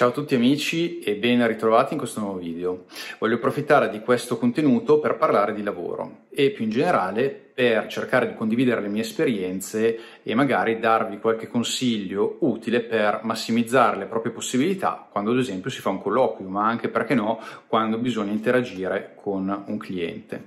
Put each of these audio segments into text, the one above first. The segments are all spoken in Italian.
Ciao a tutti amici e ben ritrovati in questo nuovo video. Voglio approfittare di questo contenuto per parlare di lavoro e più in generale per cercare di condividere le mie esperienze e magari darvi qualche consiglio utile per massimizzare le proprie possibilità quando ad esempio si fa un colloquio, ma anche perché no quando bisogna interagire con un cliente.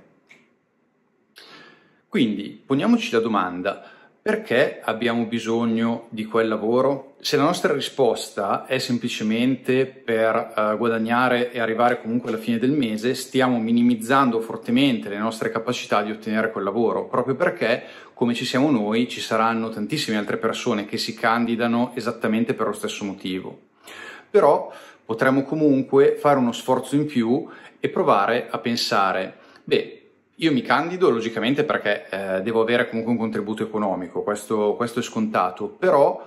Quindi poniamoci la domanda, perché abbiamo bisogno di quel lavoro? Se la nostra risposta è semplicemente per eh, guadagnare e arrivare comunque alla fine del mese, stiamo minimizzando fortemente le nostre capacità di ottenere quel lavoro, proprio perché come ci siamo noi ci saranno tantissime altre persone che si candidano esattamente per lo stesso motivo. Però potremmo comunque fare uno sforzo in più e provare a pensare, beh, io mi candido logicamente perché eh, devo avere comunque un contributo economico, questo, questo, è scontato, però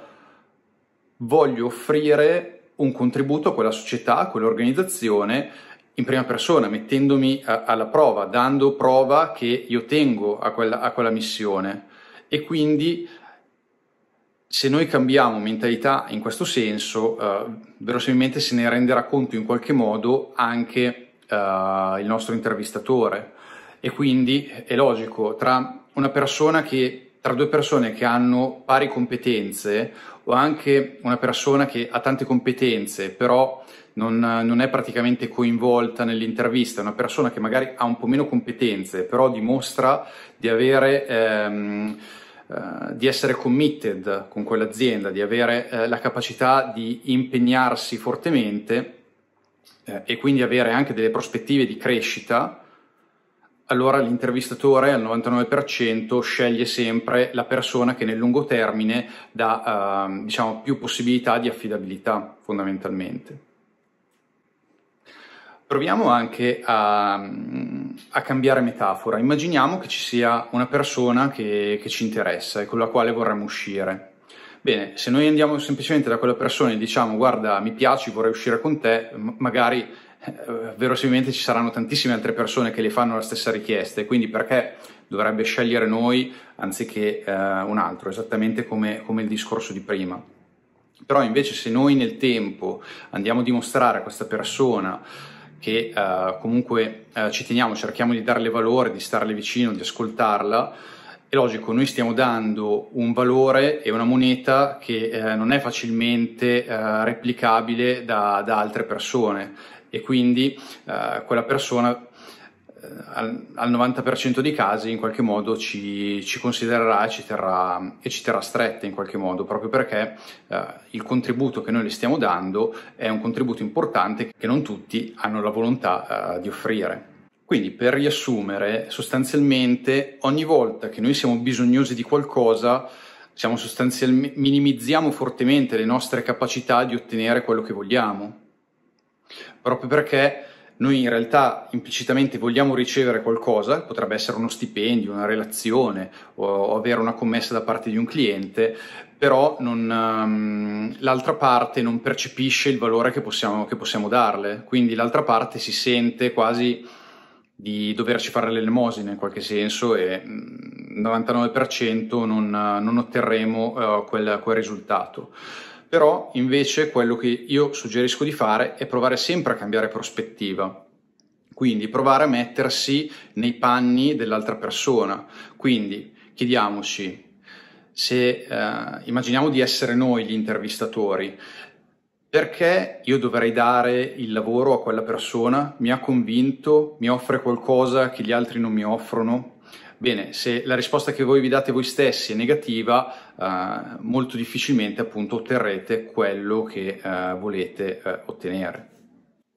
voglio offrire un contributo a quella società, a quell'organizzazione in prima persona, mettendomi a, eh, alla prova, dando prova che io tengo a quella, a quella missione e quindi se noi cambiamo mentalità in questo senso, eh, verosimilmente se ne renderà conto in qualche modo anche eh, il nostro intervistatore e quindi è logico tra una persona che tra due persone che hanno pari competenze o anche una persona che ha tante competenze però non, non, è praticamente coinvolta nell'intervista, una persona che magari ha un po' meno competenze però dimostra di, avere, ehm, eh, di essere committed con quell'azienda, di avere eh, la capacità di impegnarsi fortemente eh, e quindi avere anche delle prospettive di crescita allora l'intervistatore al 99% sceglie sempre la persona che nel lungo termine dà eh, diciamo, più possibilità di affidabilità fondamentalmente. Proviamo anche a, a, cambiare metafora. Immaginiamo che ci sia una persona che, che, ci interessa e con la quale vorremmo uscire. Bene, se noi andiamo semplicemente da quella persona e diciamo guarda mi piaci, vorrei uscire con te, magari eh, verosimilmente ci saranno tantissime altre persone che le fanno la stessa richiesta e quindi perché dovrebbe scegliere noi anziché eh, un altro, esattamente come, come il discorso di prima. Però invece se noi nel tempo andiamo a dimostrare a questa persona che eh, comunque eh, ci teniamo, cerchiamo di darle valore, di starle vicino, di ascoltarla, è logico, noi stiamo dando un valore e una moneta che eh, non è facilmente eh, replicabile da, da, altre persone e quindi eh, quella persona eh, al, al, 90% dei casi in qualche modo ci, ci considererà e ci, terrà, e ci terrà strette in qualche modo, proprio perché eh, il contributo che noi le stiamo dando è un contributo importante che non tutti hanno la volontà eh, di offrire. Quindi per riassumere, sostanzialmente ogni volta che noi siamo bisognosi di qualcosa, minimizziamo fortemente le nostre capacità di ottenere quello che vogliamo, proprio perché noi in realtà implicitamente vogliamo ricevere qualcosa, potrebbe essere uno stipendio, una relazione o avere una commessa da parte di un cliente, però non, um, l'altra parte non percepisce il valore che possiamo, che possiamo darle, quindi l'altra parte si sente quasi di doverci fare l'elemosina in qualche senso e il mm, 99% non, non otterremo uh, quel, quel risultato. Però invece quello che io suggerisco di fare è provare sempre a cambiare prospettiva, quindi provare a mettersi nei panni dell'altra persona. Quindi chiediamoci se eh, immaginiamo di essere noi gli intervistatori, perché io dovrei dare il lavoro a quella persona? Mi ha convinto? Mi offre qualcosa che gli altri non mi offrono? Bene, se la risposta che voi vi date voi stessi è negativa, eh, molto difficilmente appunto otterrete quello che eh, volete eh, ottenere.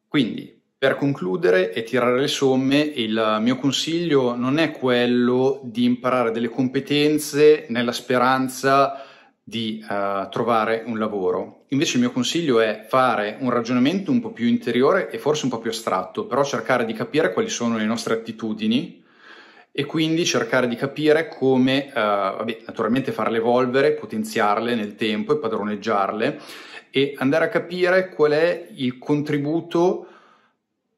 Quindi, per concludere e tirare le somme, il mio consiglio non è quello di imparare delle competenze nella speranza di eh, trovare un lavoro, Invece il mio consiglio è fare un ragionamento un po' più interiore e forse un po' più astratto, però cercare di capire quali sono le nostre attitudini e quindi cercare di capire come, eh, vabbè, naturalmente farle evolvere, potenziarle nel tempo e padroneggiarle e andare a capire qual è il contributo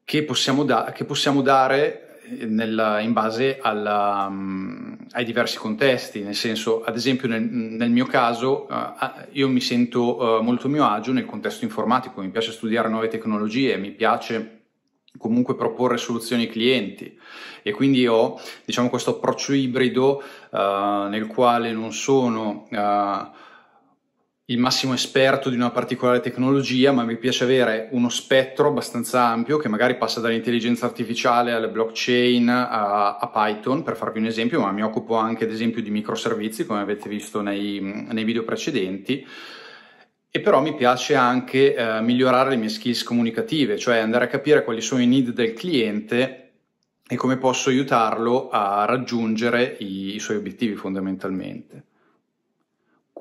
che possiamo, da- che possiamo dare eh, nella, in base alla... Um, ai diversi contesti, nel senso, ad esempio nel, nel mio caso uh, io mi sento uh, molto a mio agio nel contesto informatico, mi piace studiare nuove tecnologie, mi piace comunque proporre soluzioni ai clienti e quindi ho diciamo questo approccio ibrido uh, nel quale non sono il massimo esperto di una particolare tecnologia, ma mi piace avere uno spettro abbastanza ampio che magari passa dall'intelligenza artificiale alle blockchain a, a Python, per farvi un esempio, ma mi occupo anche ad esempio di microservizi, come avete visto nei, nei video precedenti. E però mi piace anche eh, migliorare le mie skills comunicative, cioè andare a capire quali sono i need del cliente e come posso aiutarlo a raggiungere i, i suoi obiettivi fondamentalmente.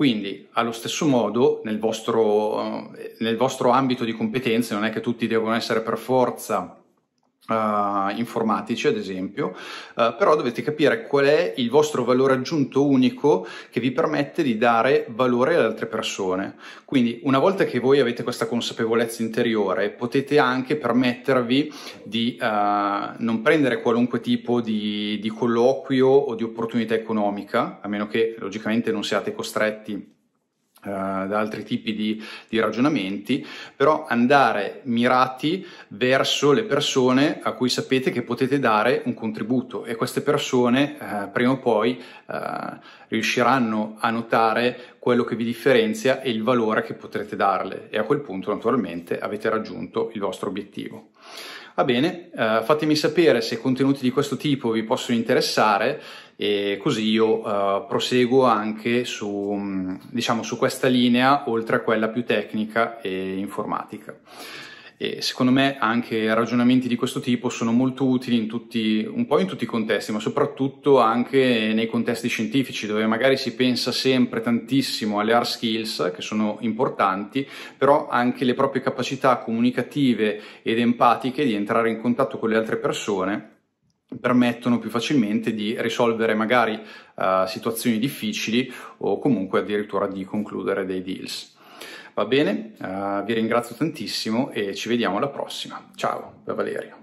Quindi, allo stesso modo, nel vostro, eh, nel vostro ambito di competenze non è che tutti devono essere per forza Uh, informatici ad esempio, uh, però dovete capire qual è il vostro valore aggiunto unico che vi permette di dare valore ad altre persone. Quindi una volta che voi avete questa consapevolezza interiore potete anche permettervi di uh, non prendere qualunque tipo di, di colloquio o di opportunità economica, a meno che logicamente non siate costretti eh, da altri tipi di, di, ragionamenti, però andare mirati verso le persone a cui sapete che potete dare un contributo e queste persone eh, prima o poi eh, riusciranno a notare quello che vi differenzia e il valore che potrete darle e a quel punto naturalmente avete raggiunto il vostro obiettivo. Va bene, uh, fatemi sapere se contenuti di questo tipo vi possono interessare e così io uh, proseguo anche su, mm, diciamo, su questa linea oltre a quella più tecnica e informatica. E secondo me anche ragionamenti di questo tipo sono molto utili tutti, un po' in tutti i contesti, ma soprattutto anche nei contesti scientifici, dove magari si pensa sempre tantissimo alle hard skills, che sono importanti, però anche le proprie capacità comunicative ed empatiche di entrare in contatto con le altre persone permettono più facilmente di risolvere magari uh, situazioni difficili o comunque addirittura di concludere dei deals. Va bene, uh, vi ringrazio tantissimo e ci vediamo alla prossima. Ciao da Valerio.